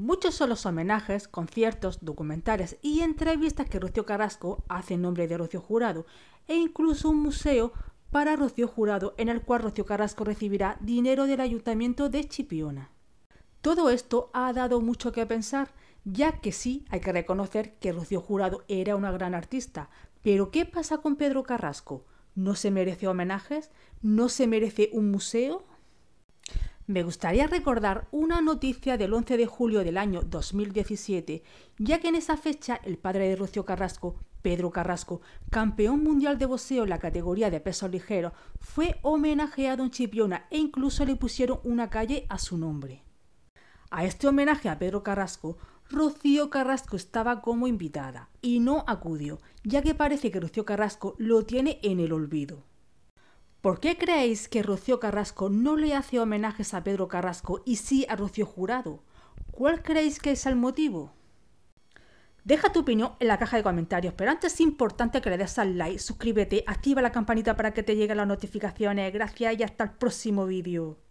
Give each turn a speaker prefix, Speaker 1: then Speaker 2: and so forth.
Speaker 1: Muchos son los homenajes, conciertos, documentales y entrevistas que Rocío Carrasco hace en nombre de Rocío Jurado e incluso un museo para Rocío Jurado en el cual Rocío Carrasco recibirá dinero del ayuntamiento de Chipiona. Todo esto ha dado mucho que pensar, ya que sí hay que reconocer que Rocío Jurado era una gran artista, pero ¿qué pasa con Pedro Carrasco? ¿No se merece homenajes? ¿No se merece un museo? me gustaría recordar una noticia del 11 de julio del año 2017, ya que en esa fecha el padre de Rocío Carrasco, Pedro Carrasco, campeón mundial de boxeo en la categoría de peso ligero, fue homenajeado en Chipiona e incluso le pusieron una calle a su nombre. A este homenaje a Pedro Carrasco, Rocío Carrasco estaba como invitada y no acudió, ya que parece que Rocío Carrasco lo tiene en el olvido. ¿Por qué creéis que Rocío Carrasco no le hace homenajes a Pedro Carrasco y sí a Rocío Jurado? ¿Cuál creéis que es el motivo? Deja tu opinión en la caja de comentarios, pero antes es importante que le des al like, suscríbete, activa la campanita para que te lleguen las notificaciones. Gracias y hasta el próximo vídeo.